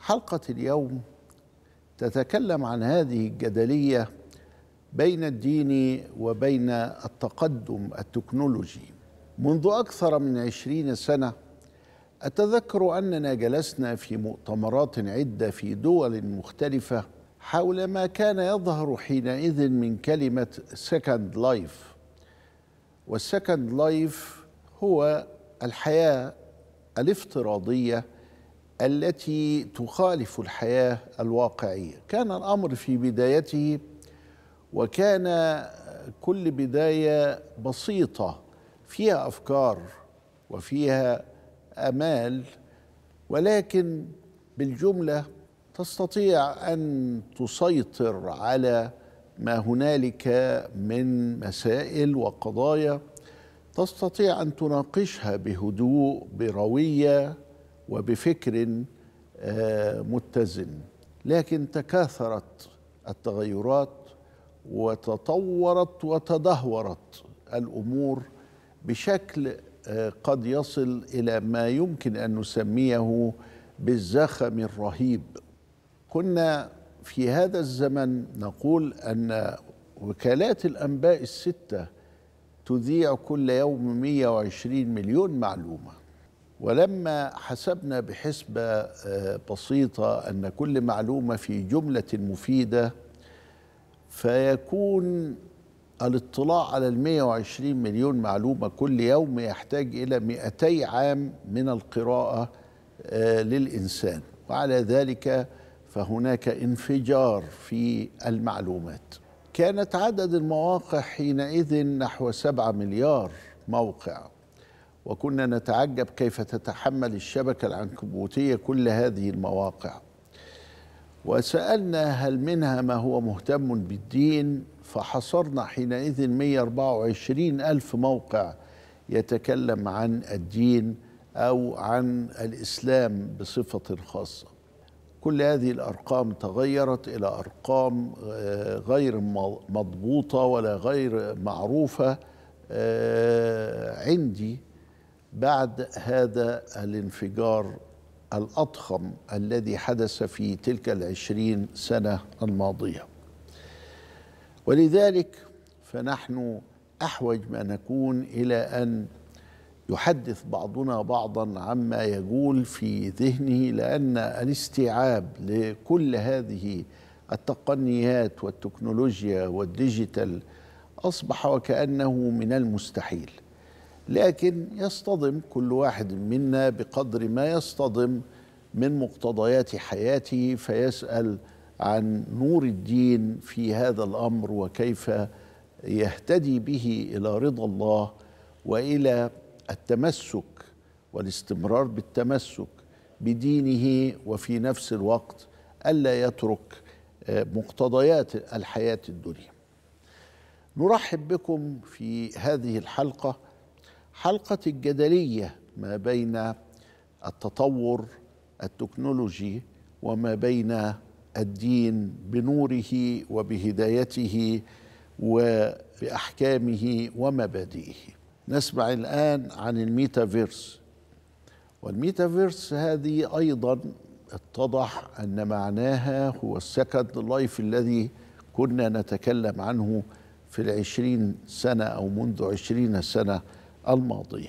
حلقة اليوم تتكلم عن هذه الجدلية بين الدين وبين التقدم التكنولوجي منذ أكثر من عشرين سنة أتذكر أننا جلسنا في مؤتمرات عدة في دول مختلفة حول ما كان يظهر حينئذ من كلمة سكند لايف والسكند لايف هو الحياة الافتراضية التي تخالف الحياه الواقعيه كان الامر في بدايته وكان كل بدايه بسيطه فيها افكار وفيها امال ولكن بالجمله تستطيع ان تسيطر على ما هنالك من مسائل وقضايا تستطيع ان تناقشها بهدوء برويه وبفكر آه، متزن لكن تكاثرت التغيرات وتطورت وتدهورت الامور بشكل آه، قد يصل الى ما يمكن ان نسميه بالزخم الرهيب كنا في هذا الزمن نقول ان وكالات الانباء السته تذيع كل يوم 120 مليون معلومه ولما حسبنا بحسبة آه، بسيطة أن كل معلومة في جملة مفيدة فيكون الاطلاع على ال 120 مليون معلومة كل يوم يحتاج إلى 200 عام من القراءة آه، للإنسان وعلى ذلك فهناك انفجار في المعلومات كانت عدد المواقع حينئذ نحو 7 مليار موقع وكنا نتعجب كيف تتحمل الشبكة العنكبوتية كل هذه المواقع وسألنا هل منها ما هو مهتم بالدين فحصرنا حينئذ 124 ألف موقع يتكلم عن الدين أو عن الإسلام بصفة خاصة كل هذه الأرقام تغيرت إلى أرقام آه، غير مضبوطة ولا غير معروفة آه، عندي بعد هذا الانفجار الأضخم الذي حدث في تلك العشرين سنة الماضية ولذلك فنحن أحوج ما نكون إلى أن يحدث بعضنا بعضا عما يقول في ذهنه لأن الاستيعاب لكل هذه التقنيات والتكنولوجيا والديجيتال أصبح وكأنه من المستحيل لكن يصطدم كل واحد منا بقدر ما يصطدم من مقتضيات حياته فيسال عن نور الدين في هذا الامر وكيف يهتدي به الى رضا الله والى التمسك والاستمرار بالتمسك بدينه وفي نفس الوقت الا يترك آه، مقتضيات الحياه الدنيا نرحب بكم في هذه الحلقه حلقة الجدلية ما بين التطور التكنولوجي وما بين الدين بنوره وبهدايته وبأحكامه ومبادئه نسمع الآن عن الميتافيرس والميتافيرس هذه أيضا اتضح أن معناها هو السكند لايف الذي كنا نتكلم عنه في العشرين سنة أو منذ عشرين سنة الماضية